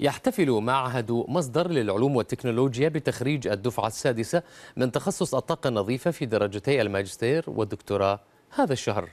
يحتفل معهد مصدر للعلوم والتكنولوجيا بتخريج الدفعة السادسة من تخصص الطاقة النظيفة في درجتي الماجستير والدكتوراه هذا الشهر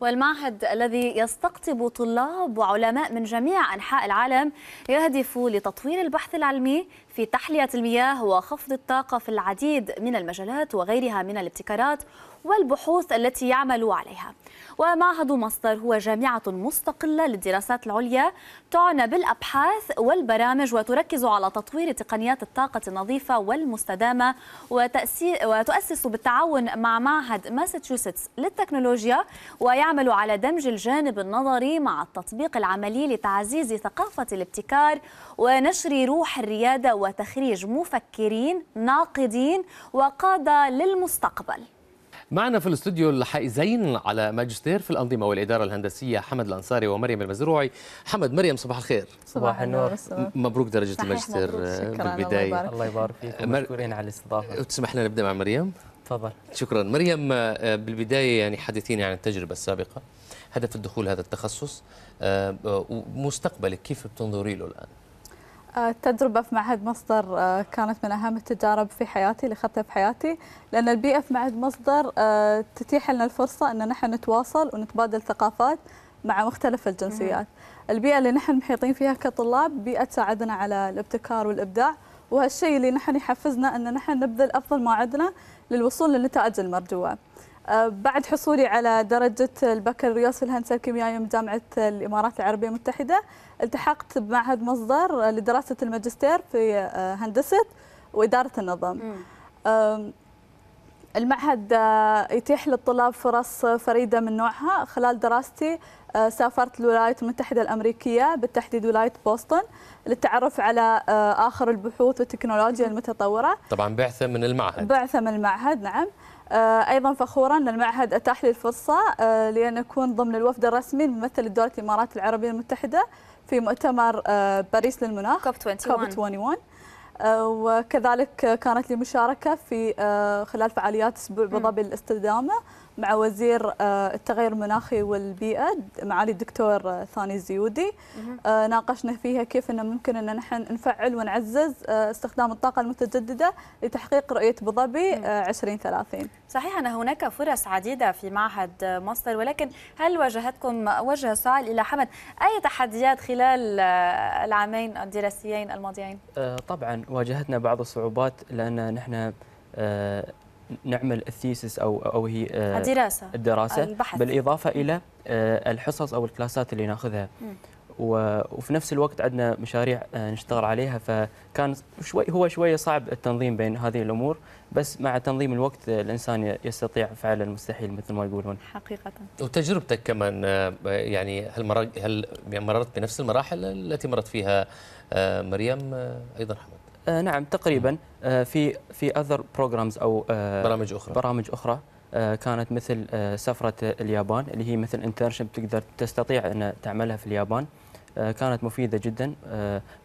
والمعهد الذي يستقطب طلاب وعلماء من جميع أنحاء العالم يهدف لتطوير البحث العلمي في تحلية المياه وخفض الطاقة في العديد من المجالات وغيرها من الابتكارات والبحوث التي يعمل عليها ومعهد مصدر هو جامعة مستقلة للدراسات العليا تعنى بالأبحاث والبرامج وتركز على تطوير تقنيات الطاقة النظيفة والمستدامة وتؤسس بالتعاون مع معهد ماساتشوستس للتكنولوجيا ويعمل على دمج الجانب النظري مع التطبيق العملي لتعزيز ثقافة الابتكار ونشر روح الريادة و وتخريج مفكرين ناقدين وقادة للمستقبل معنا في الاستوديو الحائزين على ماجستير في الأنظمة والإدارة الهندسية حمد الأنصاري ومريم المزروعي حمد مريم صباح الخير صباح النور مبروك درجة الماجستير بالبداية الله يبارك فيك مشكورين على الاستضافة تسمح لنا نبدأ مع مريم تفضل شكرا مريم آه، بالبداية يعني حدثيني عن التجربة السابقة هدف الدخول هذا التخصص آه، آه، ومستقبلك كيف بتنظري له الآن التجربة في معهد مصدر آه، كانت من أهم التجارب في حياتي اللي أخذتها في حياتي لأن البيئة في معهد مصدر آه، تتيح لنا الفرصة أن نحن نتواصل ونتبادل ثقافات مع مختلف الجنسيات البيئة اللي نحن محيطين فيها كطلاب بيئة تساعدنا على الابتكار والإبداع وهالشيء اللي نحن يحفزنا أن نحن نبذل أفضل ما عندنا للوصول للنتائج المرجوة أه، بعد حصولي على درجة البكالوريوس في الهندسة الكيميائية من جامعة الإمارات العربية المتحدة التحقت بمعهد مصدر لدراسة الماجستير في أه، هندسة وإدارة النظام أه، المعهد يتيح للطلاب فرص فريدة من نوعها خلال دراستي سافرت الولايات المتحدة الأمريكية بالتحديد ولاية بوسطن للتعرف على آخر البحوث والتكنولوجيا المتطورة طبعا بعثة من المعهد بعثة من المعهد نعم آه، ايضا فخورا ان المعهد اتاح لي الفرصه آه، لان اكون ضمن الوفد الرسمي الممثل لدوله الامارات العربيه المتحده في مؤتمر آه، باريس للمناخ كوب 21, وكذلك كانت لي مشاركه في خلال فعاليات اسبوع ابو ظبي للاستدامه مع وزير آه، التغير المناخي والبيئة معالي الدكتور آه، ثاني الزيودي آه، ناقشنا فيها كيف أنه ممكن أن نحن نفعل ونعزز استخدام الطاقة المتجددة لتحقيق رؤية ظبي 2030 صحيح أن هناك فرص عديدة في معهد مصر ولكن هل واجهتكم وجه سؤال إلى حمد أي تحديات خلال العامين الدراسيين الماضيين؟ طبعا واجهتنا بعض الصعوبات لأن نحن نعمل الثيسس او او هي الدراسه آه، آه، الدراسه البحث. بالاضافه الى آه، الحصص او الكلاسات اللي ناخذها م. وفي نفس الوقت عندنا مشاريع نشتغل عليها فكان شوي هو شويه صعب التنظيم بين هذه الامور بس مع تنظيم الوقت الانسان يستطيع فعل المستحيل مثل ما يقولون حقيقه وتجربتك كمان يعني هل يعني مررت بنفس المراحل التي مرت فيها مريم ايضا حمد آه، نعم تقريبا آه، في في اذر بروجرامز او آه، برامج اخرى برامج اخرى كانت مثل سفره اليابان اللي هي مثل انترنشيب تقدر تستطيع ان تعملها في اليابان كانت مفيده جدا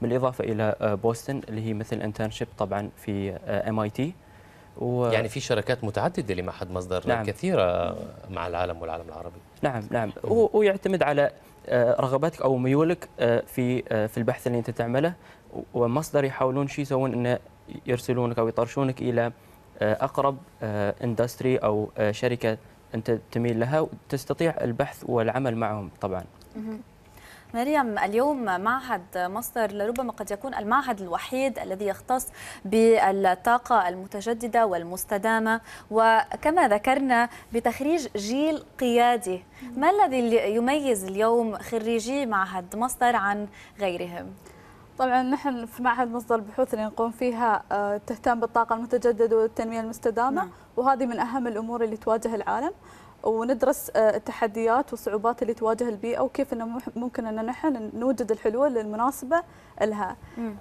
بالاضافه الى بوسطن اللي هي مثل انترنشيب طبعا في ام اي تي و... يعني في شراكات متعددة لمعهد مصدر نعم. كثيرة مع العالم والعالم العربي نعم نعم ويعتمد على آه، رغباتك أو ميولك آه، في آه، في البحث اللي أنت تعمله ومصدر يحاولون شيء يسوون أنه يرسلونك أو يطرشونك إلى أقرب اندستري أو شركة أنت تميل لها وتستطيع البحث والعمل معهم طبعاً مريم اليوم معهد مصدر لربما قد يكون المعهد الوحيد الذي يختص بالطاقة المتجددة والمستدامة وكما ذكرنا بتخريج جيل قيادي ما الذي يميز اليوم خريجي معهد مصدر عن غيرهم؟ طبعا نحن في معهد مصدر البحوث اللي نقوم فيها آه، تهتم بالطاقة المتجددة والتنمية المستدامة نعم. وهذه من أهم الأمور اللي تواجه العالم وندرس آه، التحديات والصعوبات اللي تواجه البيئه وكيف انه ممكن ان نحن نوجد الحلول المناسبه لها.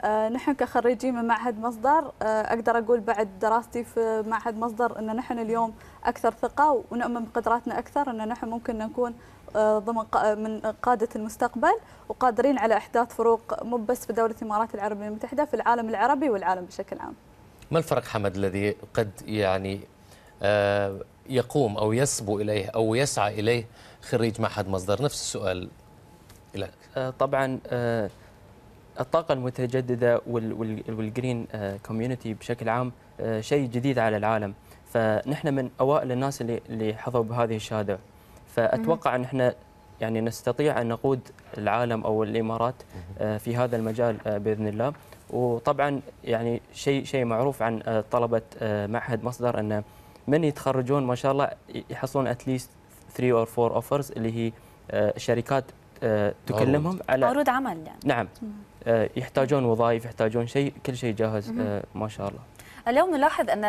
آه نحن كخريجين من معهد مصدر آه اقدر اقول بعد دراستي في معهد مصدر ان نحن اليوم اكثر ثقه ونؤمن بقدراتنا اكثر ان نحن ممكن نكون آه، ضمن من قادة المستقبل وقادرين على إحداث فروق مو بس في دولة الإمارات العربية المتحدة في العالم العربي والعالم بشكل عام ما الفرق حمد الذي قد يعني آه، يقوم أو يسبو إليه أو يسعى إليه خريج معهد مصدر نفس السؤال لك آه، طبعا آه، الطاقة المتجددة والجرين كوميونتي آه، بشكل عام شيء جديد على العالم فنحن من أوائل الناس اللي اللي حظوا بهذه الشهادة فأتوقع أن احنا يعني نستطيع أن نقود العالم أو الإمارات في هذا المجال بإذن الله وطبعا يعني شيء شيء معروف عن طلبة معهد مصدر انه من يتخرجون ما شاء الله يحصلون اتليست 3 اور 4 اوفرز اللي هي آه، شركات آه، تكلمهم على عروض عمل يعني. نعم آه، يحتاجون وظائف يحتاجون شيء كل شيء جاهز ما شاء الله اليوم نلاحظ أن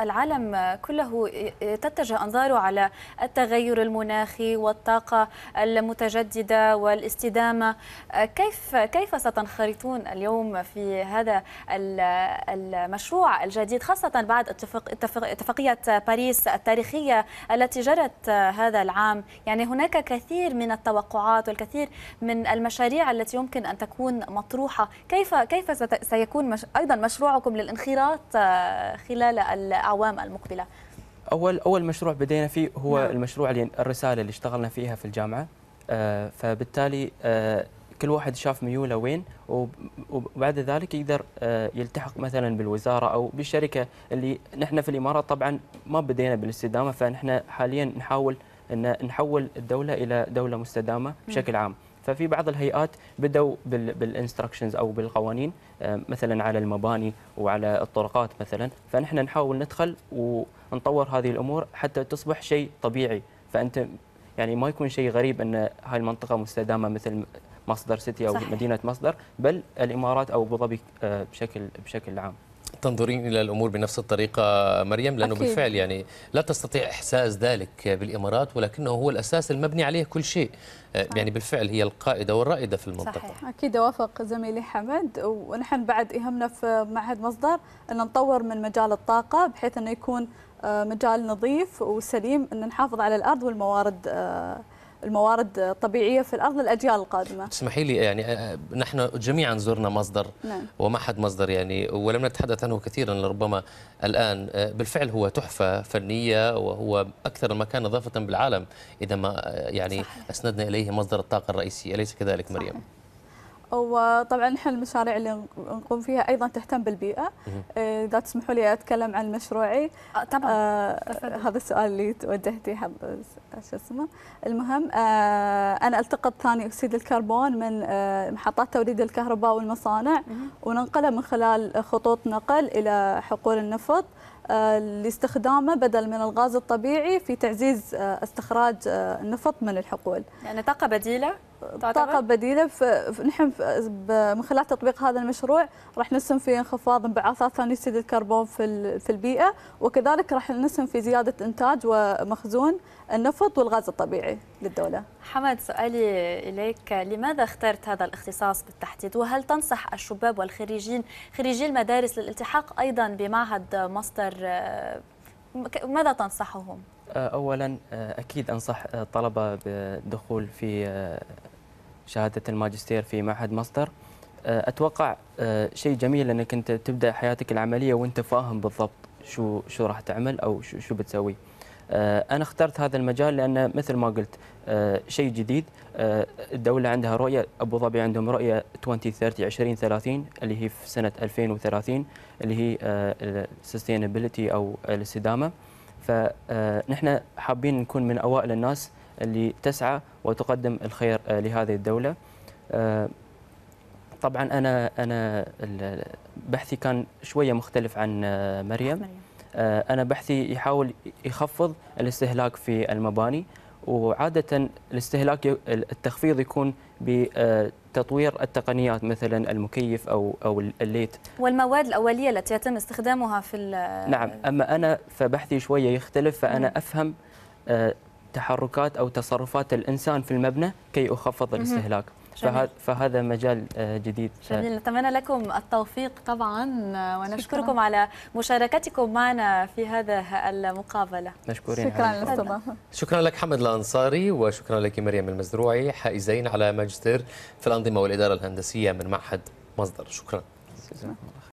العالم كله تتجه أنظاره على التغير المناخي والطاقة المتجددة والاستدامة كيف كيف ستنخرطون اليوم في هذا المشروع الجديد خاصة بعد اتفاق اتفاقية باريس التاريخية التي جرت هذا العام يعني هناك كثير من التوقعات والكثير من المشاريع التي يمكن أن تكون مطروحة كيف كيف سيكون أيضا مشروعكم للانخراط خلال الأعوام المقبلة؟ أول أول مشروع بدينا فيه هو نعم. المشروع اللي الرسالة اللي اشتغلنا فيها في الجامعة آه، فبالتالي آه، كل واحد شاف ميوله وين وبعد ذلك يقدر آه، يلتحق مثلا بالوزاره او بالشركه اللي نحن في الامارات طبعا ما بدينا بالاستدامه فنحن حاليا نحاول ان نحول الدوله الى دوله مستدامه بشكل عام. ففي بعض الهيئات بدأوا بالانستراكشنز أو بالقوانين آه، مثلا على المباني وعلى الطرقات مثلا فنحن نحاول ندخل ونطور هذه الأمور حتى تصبح شيء طبيعي فأنت يعني ما يكون شيء غريب أن هاي المنطقة مستدامة مثل مصدر سيتي أو صحيح. مدينة مصدر بل الإمارات أو أبو ظبي آه، بشكل بشكل عام تنظرين إلى الأمور بنفس الطريقة مريم لأنه أكيد. بالفعل يعني لا تستطيع إحساس ذلك بالإمارات ولكنه هو الأساس المبني عليه كل شيء آه، يعني بالفعل هي القائدة والرائدة في المنطقة صحيح أكيد وافق زميلي حمد ونحن بعد يهمنا في معهد مصدر أن نطور من مجال الطاقة بحيث أنه يكون آه، مجال نظيف وسليم أن نحافظ على الأرض والموارد آه، الموارد الطبيعية في الأرض للأجيال القادمة تسمحي لي يعني آه، نحن جميعا زرنا مصدر نعم. وما حد مصدر يعني ولم نتحدث عنه كثيرا لربما الآن آه، بالفعل هو تحفة فنية وهو أكثر المكان نظافة بالعالم إذا ما آه، يعني صحيح. أسندنا إليه مصدر الطاقة الرئيسي أليس كذلك مريم؟ صحيح. وطبعا احنا المشاريع اللي نقوم فيها ايضا تهتم بالبيئه إيه، اذا تسمحوا لي اتكلم عن مشروعي آه، طبعا آه هذا السؤال اللي توجهتي شو اسمه المهم آه انا التقط ثاني اكسيد الكربون من آه محطات توريد الكهرباء والمصانع وننقله من خلال خطوط نقل الى حقول النفط آه، لاستخدامه بدل من الغاز الطبيعي في تعزيز آه، استخراج النفط من الحقول. يعني طاقة بديلة طاقة بديلة فنحن من خلال تطبيق هذا المشروع راح نسهم في انخفاض انبعاثات ثاني أكسيد الكربون في في البيئة وكذلك راح نسهم في زيادة إنتاج ومخزون النفط والغاز الطبيعي للدولة. حمد سؤالي إليك لماذا اخترت هذا الاختصاص بالتحديد وهل تنصح الشباب والخريجين خريجي المدارس للالتحاق أيضا بمعهد مصدر آه، ماذا تنصحهم؟ آه، اولا آه، اكيد انصح الطلبه بالدخول في شهاده الماجستير في معهد مصدر آه، اتوقع آه، شيء جميل انك انت تبدا حياتك العمليه وانت فاهم بالضبط شو شو راح تعمل او شو شو بتسوي آه، انا اخترت هذا المجال لان مثل ما قلت شيء جديد الدوله عندها رؤيه ابو ظبي عندهم رؤيه 2030 2030 اللي هي في سنه 2030 اللي هي السستينابيلتي او الاستدامه فنحن حابين نكون من اوائل الناس اللي تسعى وتقدم الخير آه، لهذه الدولة آه، طبعا أنا أنا بحثي كان شوية مختلف عن آه، مريم أنا بحثي يحاول يخفض الاستهلاك في المباني وعادة الاستهلاك التخفيض يكون بتطوير التقنيات مثلا المكيف أو أو الليت والمواد الأولية التي يتم استخدامها في نعم أما أنا فبحثي شوية يختلف فأنا نعم. أفهم تحركات أو تصرفات الإنسان في المبنى كي يخفض الاستهلاك فهذا فهذا مجال آه، جديد جميل نتمنى لكم التوفيق طبعا ونشكركم شكرا. على مشاركتكم معنا في هذا المقابله مشكورين شكرا للاستضافه شكرا لك حمد الانصاري وشكرا لك مريم المزروعي حائزين على ماجستير في الانظمه والاداره الهندسيه من معهد مصدر شكرا, شكرا.